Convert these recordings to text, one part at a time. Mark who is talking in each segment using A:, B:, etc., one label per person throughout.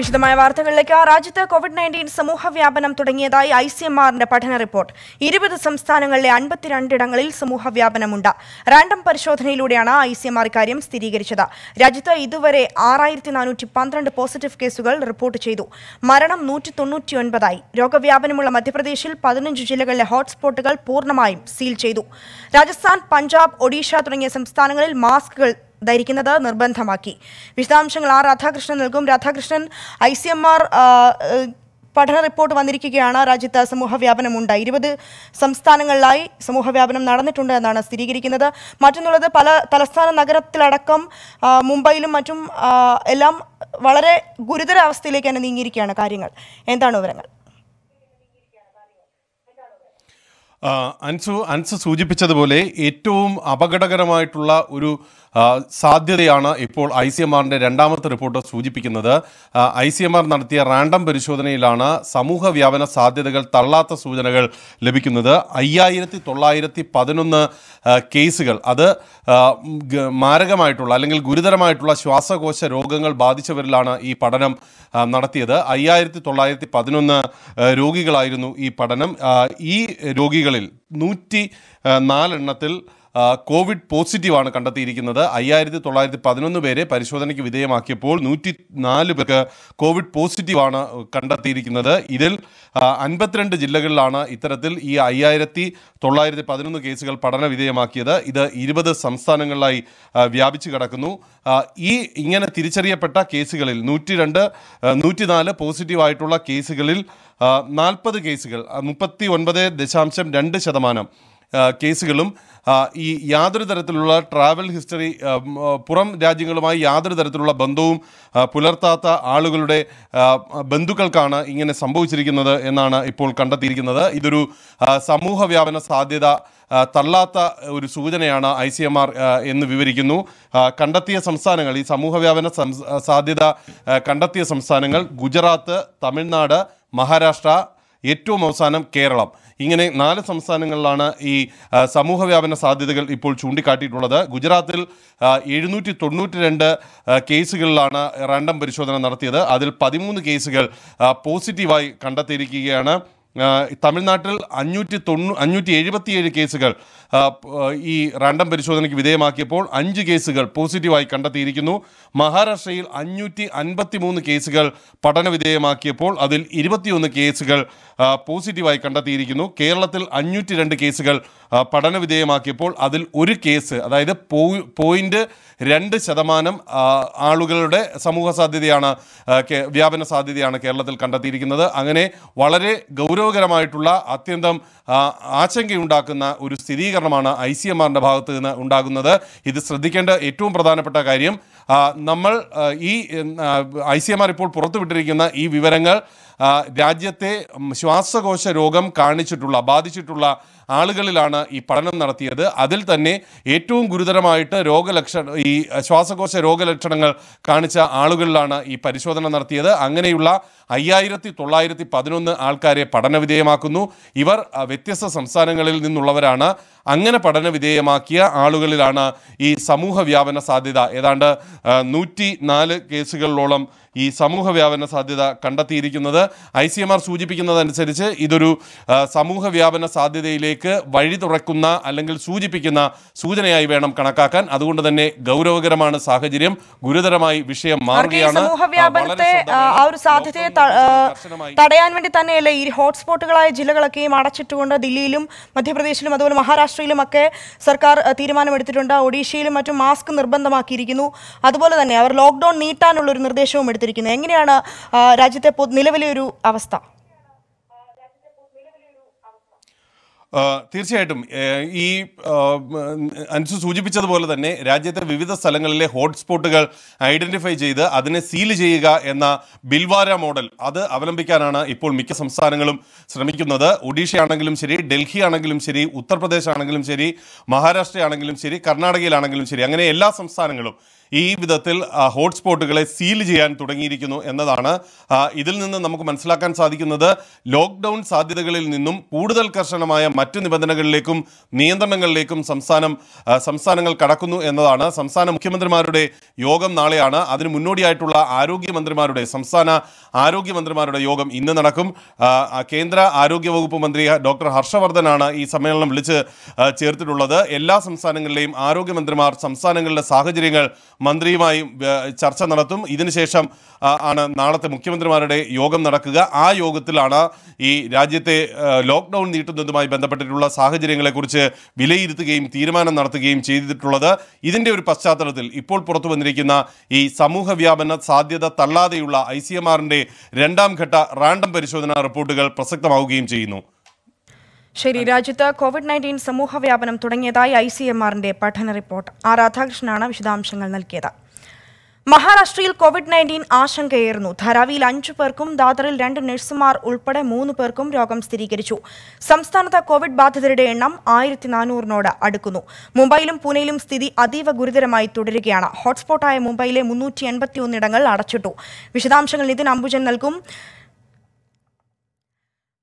A: വിശദമായ വാർത്തകളിലേക്ക് രാജ്യത്ത് കോവിഡ് നയൻറ്റീൻ സമൂഹ വ്യാപനം തുടങ്ങിയതായി ഐ സി എം ആറിന്റെ പഠന റിപ്പോർട്ട് ഇരുപത് സംസ്ഥാനങ്ങളിലെ അൻപത്തിരണ്ടിടങ്ങളിൽ സമൂഹ വ്യാപനമുണ്ട് റാൻഡം പരിശോധനയിലൂടെയാണ് ഐ സി എം ആർ ഇക്കാര്യം സ്ഥിരീകരിച്ചത് രാജ്യത്ത് ഇതുവരെ ആറായിരത്തി നാനൂറ്റി പന്ത്രണ്ട് പോസിറ്റീവ് കേസുകൾ റിപ്പോർട്ട് ചെയ്തു മരണം നൂറ്റി തൊണ്ണൂറ്റിയൊൻപതായി രോഗവ്യാപനമുള്ള മധ്യപ്രദേശിൽ പതിനഞ്ച് ജില്ലകളിലെ ഹോട്ട്സ്പോട്ടുകൾ പൂർണ്ണമായും സീൽ ചെയ്തു രാജസ്ഥാൻ പഞ്ചാബ് ഒഡീഷ തുടങ്ങിയ സംസ്ഥാനങ്ങളിൽ മാസ്കുകൾ ധരിക്കുന്നത് നിർബന്ധമാക്കി വിശദാംശങ്ങൾ ആർ രാധാകൃഷ്ണൻ നൽകും Radhakrishnan I C M R പഠന റിപ്പോർട്ട് വന്നിരിക്കുകയാണ് രാജ്യത്ത് സമൂഹവ്യാപനമുണ്ട് ഇരുപത് സംസ്ഥാനങ്ങളിലായി സമൂഹവ്യാപനം നടന്നിട്ടുണ്ട് എന്നാണ് സ്ഥിരീകരിക്കുന്നത് മറ്റൊന്നുള്ളത് പല തലസ്ഥാന നഗരത്തിലടക്കം മുംബൈയിലും മറ്റും എല്ലാം വളരെ ഗുരുതര അവസ്ഥയിലേക്ക് തന്നെ നീങ്ങിയിരിക്കുകയാണ് കാര്യങ്ങൾ എന്താണ് വിവരങ്ങൾ
B: അൻസു അൻസു സൂചിപ്പിച്ചതുപോലെ ഏറ്റവും അപകടകരമായിട്ടുള്ള ഒരു സാധ്യതയാണ് ഇപ്പോൾ ഐ സി എം ആറിൻ്റെ രണ്ടാമത്തെ റിപ്പോർട്ട് സൂചിപ്പിക്കുന്നത് ഐ സി എം ആർ നടത്തിയ റാൻഡം പരിശോധനയിലാണ് സമൂഹ വ്യാപന സാധ്യതകൾ തള്ളാത്ത സൂചനകൾ ലഭിക്കുന്നത് അയ്യായിരത്തി തൊള്ളായിരത്തി പതിനൊന്ന് കേസുകൾ അത് മാരകമായിട്ടുള്ള അല്ലെങ്കിൽ ഗുരുതരമായിട്ടുള്ള ശ്വാസകോശ രോഗങ്ങൾ ബാധിച്ചവരിലാണ് ഈ പഠനം നടത്തിയത് അയ്യായിരത്തി തൊള്ളായിരത്തി പതിനൊന്ന് രോഗികളായിരുന്നു ഈ പഠനം ഈ രോഗികൾ കേസുകളിൽ നൂറ്റി നാലെണ്ണത്തിൽ കോവിഡ് പോസിറ്റീവാണ് കണ്ടെത്തിയിരിക്കുന്നത് അയ്യായിരത്തി തൊള്ളായിരത്തി പതിനൊന്ന് പേരെ പരിശോധനയ്ക്ക് വിധേയമാക്കിയപ്പോൾ നൂറ്റി നാല് പേർക്ക് കോവിഡ് പോസിറ്റീവാണ് കണ്ടെത്തിയിരിക്കുന്നത് ഇതിൽ അൻപത്തിരണ്ട് ജില്ലകളിലാണ് ഇത്തരത്തിൽ ഈ അയ്യായിരത്തി തൊള്ളായിരത്തി പതിനൊന്ന് കേസുകൾ പഠന വിധേയമാക്കിയത് ഇത് ഇരുപത് സംസ്ഥാനങ്ങളിലായി വ്യാപിച്ചു കിടക്കുന്നു ഈ ഇങ്ങനെ തിരിച്ചറിയപ്പെട്ട കേസുകളിൽ നൂറ്റി രണ്ട് നൂറ്റി നാല് പോസിറ്റീവായിട്ടുള്ള കേസുകളിൽ നാൽപ്പത് കേസുകൾ മുപ്പത്തി ഒൻപത് ദശാംശം രണ്ട് ശതമാനം കേസുകളും ഈ യാതൊരു തരത്തിലുള്ള ട്രാവൽ ഹിസ്റ്ററി പുറം രാജ്യങ്ങളുമായി യാതൊരു തരത്തിലുള്ള ബന്ധവും പുലർത്താത്ത ആളുകളുടെ ബന്ധുക്കൾക്കാണ് ഇങ്ങനെ സംഭവിച്ചിരിക്കുന്നത് എന്നാണ് ഇപ്പോൾ കണ്ടെത്തിയിരിക്കുന്നത് ഇതൊരു സമൂഹ വ്യാപന സാധ്യത തള്ളാത്ത ഒരു സൂചനയാണ് ഐ സി എം ആർ എന്ന് വിവരിക്കുന്നു കണ്ടെത്തിയ സംസ്ഥാനങ്ങൾ ഈ സമൂഹവ്യാപന സാധ്യത കണ്ടെത്തിയ സംസ്ഥാനങ്ങൾ ഗുജറാത്ത് തമിഴ്നാട് മഹാരാഷ്ട്ര ഏറ്റവും അവസാനം കേരളം ഇങ്ങനെ നാല് സംസ്ഥാനങ്ങളിലാണ് ഈ സമൂഹ വ്യാപന സാധ്യതകൾ ഇപ്പോൾ ചൂണ്ടിക്കാട്ടിയിട്ടുള്ളത് ഗുജറാത്തിൽ എഴുന്നൂറ്റി തൊണ്ണൂറ്റി രണ്ട് കേസുകളിലാണ് റാൻഡം പരിശോധന നടത്തിയത് അതിൽ പതിമൂന്ന് കേസുകൾ പോസിറ്റീവായി കണ്ടെത്തിയിരിക്കുകയാണ് തമിഴ്നാട്ടിൽ അഞ്ഞൂറ്റി തൊണ്ണൂ അഞ്ഞൂറ്റി എഴുപത്തിയേഴ് കേസുകൾ ഈ റാൻഡം പരിശോധനയ്ക്ക് വിധേയമാക്കിയപ്പോൾ അഞ്ച് കേസുകൾ പോസിറ്റീവായി കണ്ടെത്തിയിരിക്കുന്നു മഹാരാഷ്ട്രയിൽ അഞ്ഞൂറ്റി അൻപത്തി മൂന്ന് കേസുകൾ പഠന വിധേയമാക്കിയപ്പോൾ അതിൽ ഇരുപത്തിയൊന്ന് കേസുകൾ പോസിറ്റീവായി കണ്ടെത്തിയിരിക്കുന്നു കേരളത്തിൽ അഞ്ഞൂറ്റി രണ്ട് കേസുകൾ പഠന വിധേയമാക്കിയപ്പോൾ അതിൽ ഒരു കേസ് അതായത് പോയിൻ്റ് രണ്ട് ശതമാനം ആളുകളുടെ സമൂഹ സാധ്യതയാണ് വ്യാപന സാധ്യതയാണ് കേരളത്തിൽ കണ്ടെത്തിയിരിക്കുന്നത് അങ്ങനെ വളരെ ഗൗരവ ഗൗരവകരമായിട്ടുള്ള അത്യന്തം ആശങ്കയുണ്ടാക്കുന്ന ഒരു സ്ഥിരീകരണമാണ് ഐ സി എം ആറിൻ്റെ ഭാഗത്ത് നിന്ന് ഉണ്ടാകുന്നത് ഇത് ശ്രദ്ധിക്കേണ്ട ഏറ്റവും പ്രധാനപ്പെട്ട കാര്യം നമ്മൾ ഈ ഐ സി എം ആർ ഇപ്പോൾ പുറത്തുവിട്ടിരിക്കുന്ന ഈ വിവരങ്ങൾ രാജ്യത്തെ ശ്വാസകോശ രോഗം കാണിച്ചിട്ടുള്ള ബാധിച്ചിട്ടുള്ള ആളുകളിലാണ് ഈ പഠനം നടത്തിയത് അതിൽ തന്നെ ഏറ്റവും ഗുരുതരമായിട്ട് രോഗലക്ഷണ ഈ ശ്വാസകോശ രോഗലക്ഷണങ്ങൾ കാണിച്ച ആളുകളിലാണ് ഈ പരിശോധന നടത്തിയത് അങ്ങനെയുള്ള അയ്യായിരത്തി തൊള്ളായിരത്തി പതിനൊന്ന് ആൾക്കാരെ പഠനം പഠനവിധേയമാക്കുന്നു ഇവർ വ്യത്യസ്ത സംസ്ഥാനങ്ങളിൽ നിന്നുള്ളവരാണ് അങ്ങനെ പഠനവിധേയമാക്കിയ ആളുകളിലാണ് ഈ സമൂഹ വ്യാപന സാധ്യത ഏതാണ്ട് നൂറ്റി നാല് കേസുകളിലോളം ഈ സമൂഹ വ്യാപന സാധ്യത കണ്ടെത്തിയിരിക്കുന്നത് ഐ സി എം ആർ സൂചിപ്പിക്കുന്നതനുസരിച്ച് ഇതൊരു സമൂഹ വ്യാപന സാധ്യതയിലേക്ക് വഴി തുറക്കുന്ന അല്ലെങ്കിൽ സൂചിപ്പിക്കുന്ന സൂചനയായി വേണം കണക്കാക്കാൻ അതുകൊണ്ട് തന്നെ ഗൗരവകരമാണ് സാഹചര്യം ഗുരുതരമായി വിഷയം മാറുകയാണ്
A: സാധ്യതയെ തടയാൻ വേണ്ടി തന്നെയല്ലേ ഈ ഹോട്ട് ഹോട്ട്സ്പോട്ടുകളായ ജില്ലകളൊക്കെയും അടച്ചിട്ടുകൊണ്ട് ദില്ലിയിലും മധ്യപ്രദേശിലും അതുപോലെ മഹാരാഷ്ട്രയിലും ഒക്കെ സർക്കാർ തീരുമാനമെടുത്തിട്ടുണ്ട് ഒഡീഷയിലും മറ്റും മാസ്ക് നിർബന്ധമാക്കിയിരിക്കുന്നു അതുപോലെ തന്നെ അവർ ലോക്ക്ഡൌൺ നീട്ടാനുള്ള ഒരു നിർദ്ദേശവും എടുത്തിരിക്കുന്നു എങ്ങനെയാണ് രാജ്യത്തെ നിലവിലെ ഒരു അവസ്ഥ
B: തീർച്ചയായിട്ടും ഈ അനുസു സൂചിപ്പിച്ചതുപോലെ തന്നെ രാജ്യത്തെ വിവിധ സ്ഥലങ്ങളിലെ ഹോട്ട്സ്പോട്ടുകൾ ഐഡൻറ്റിഫൈ ചെയ്ത് അതിനെ സീൽ ചെയ്യുക എന്ന ബിൽവാര മോഡൽ അത് അവലംബിക്കാനാണ് ഇപ്പോൾ മിക്ക സംസ്ഥാനങ്ങളും ശ്രമിക്കുന്നത് ഒഡീഷയാണെങ്കിലും ശരി ഡൽഹി ആണെങ്കിലും ശരി ഉത്തർപ്രദേശ് ആണെങ്കിലും ശരി മഹാരാഷ്ട്രയാണെങ്കിലും ശരി കർണാടകയിലാണെങ്കിലും ശരി അങ്ങനെ എല്ലാ സംസ്ഥാനങ്ങളും ഈ വിധത്തിൽ ഹോട്ട്സ്പോട്ടുകളെ സീൽ ചെയ്യാൻ തുടങ്ങിയിരിക്കുന്നു എന്നതാണ് ഇതിൽ നിന്ന് നമുക്ക് മനസ്സിലാക്കാൻ സാധിക്കുന്നത് ലോക്ക്ഡൗൺ സാധ്യതകളിൽ നിന്നും കൂടുതൽ കർശനമായ മറ്റ് നിബന്ധനകളിലേക്കും നിയന്ത്രണങ്ങളിലേക്കും സംസ്ഥാനം സംസ്ഥാനങ്ങൾ കടക്കുന്നു എന്നതാണ് സംസ്ഥാന മുഖ്യമന്ത്രിമാരുടെ യോഗം നാളെയാണ് അതിന് മുന്നോടിയായിട്ടുള്ള ആരോഗ്യമന്ത്രിമാരുടെ സംസ്ഥാന ആരോഗ്യമന്ത്രിമാരുടെ യോഗം ഇന്ന് നടക്കും കേന്ദ്ര ആരോഗ്യവകുപ്പ് മന്ത്രി ഡോക്ടർ ഹർഷവർദ്ധനാണ് ഈ സമ്മേളനം വിളിച്ച് ചേർത്തിട്ടുള്ളത് എല്ലാ സംസ്ഥാനങ്ങളിലെയും ആരോഗ്യമന്ത്രിമാർ സംസ്ഥാനങ്ങളുടെ സാഹചര്യങ്ങൾ മന്ത്രിയുമായും ചർച്ച നടത്തും ഇതിനുശേഷം ആണ് നാളത്തെ മുഖ്യമന്ത്രിമാരുടെ യോഗം നടക്കുക ആ യോഗത്തിലാണ് ഈ രാജ്യത്തെ ലോക്ക്ഡൗൺ നീട്ടുന്നതുമായി ബന്ധപ്പെട്ടിട്ടുള്ള സാഹചര്യങ്ങളെക്കുറിച്ച് വിലയിരുത്തുകയും തീരുമാനം നടത്തുകയും ചെയ്തിട്ടുള്ളത് ഇതിൻ്റെ ഒരു പശ്ചാത്തലത്തിൽ ഇപ്പോൾ പുറത്തു വന്നിരിക്കുന്ന ഈ സമൂഹ വ്യാപന സാധ്യത തള്ളാതെയുള്ള ഐ സി എം ആറിൻ്റെ രണ്ടാം ഘട്ട റാൻഡം പരിശോധനാ റിപ്പോർട്ടുകൾ പ്രസക്തമാവുകയും ചെയ്യുന്നു
A: ശരി രാജ്യത്ത് കോവിഡ് നയൻറ്റീൻ സമൂഹ വ്യാപനം തുടങ്ങിയതായി ഐ സി എം ആറിന്റെ പഠന റിപ്പോർട്ട് ആ രാധാകൃഷ്ണനാണ് വിശദാംശങ്ങൾ നൽകിയത് മഹാരാഷ്ട്രയിൽ കോവിഡ് നയൻറ്റീൻ ആശങ്കയേറുന്നു ധാരാവിയിൽ അഞ്ചു പേർക്കും ദാദറിൽ രണ്ട് നഴ്സുമാർ ഉൾപ്പെടെ മൂന്ന് പേർക്കും രോഗം സ്ഥിരീകരിച്ചു സംസ്ഥാനത്ത് കോവിഡ് ബാധിതരുടെ എണ്ണം ആയിരത്തി നാനൂറിനോട് അടുക്കുന്നു മുംബൈയിലും പൂനെയിലും സ്ഥിതി അതീവ ഗുരുതരമായി തുടരുകയാണ് ഹോട്ട്സ്പോട്ടായ മുംബൈയിലെ മുന്നൂറ്റി എൺപത്തിയൊന്നിടങ്ങൾ അടച്ചിട്ടു വിശദാംശങ്ങൾ നിതിൻ അംബുജൻ നൽകും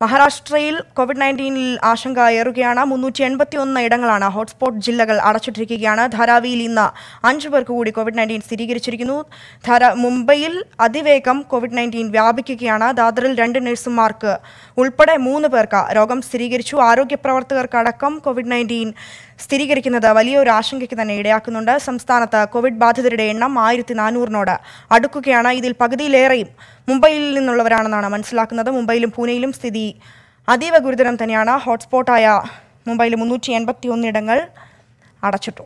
A: മഹാരാഷ്ട്രയിൽ കോവിഡ് നയൻറ്റീനിൽ ആശങ്ക ഏറുകയാണ് മുന്നൂറ്റി എൺപത്തി ഒന്ന് ഇടങ്ങളാണ് ഹോട്ട്സ്പോട്ട് ജില്ലകൾ അടച്ചിട്ടിരിക്കുകയാണ് ധാരാവിയിൽ ഇന്ന് അഞ്ചു പേർക്ക് കൂടി കോവിഡ് നയൻറ്റീൻ സ്ഥിരീകരിച്ചിരിക്കുന്നു മുംബൈയിൽ അതിവേഗം കോവിഡ് നയൻറ്റീൻ വ്യാപിക്കുകയാണ് ദാദറിൽ രണ്ട് നഴ്സുമാർക്ക് ഉൾപ്പെടെ മൂന്ന് പേർക്ക് രോഗം സ്ഥിരീകരിച്ചു ആരോഗ്യ പ്രവർത്തകർക്കടക്കം കോവിഡ് നയൻറ്റീൻ സ്ഥിരീകരിക്കുന്നത് വലിയൊരു ആശങ്കയ്ക്ക് തന്നെ ഇടയാക്കുന്നുണ്ട് സംസ്ഥാനത്ത് കോവിഡ് ബാധിതരുടെ എണ്ണം ആയിരത്തി നാനൂറിനോട് അടുക്കുകയാണ് ഇതിൽ പകുതിയിലേറെയും മുംബൈയിൽ നിന്നുള്ളവരാണെന്നാണ് മനസ്സിലാക്കുന്നത് മുംബൈയിലും പൂനെയിലും സ്ഥിതി അതീവ ഗുരുതരം തന്നെയാണ് ഹോട്ട്സ്പോട്ടായ മുംബൈയിൽ മുന്നൂറ്റി എൺപത്തി ഒന്നിടങ്ങൾ അടച്ചിട്ടു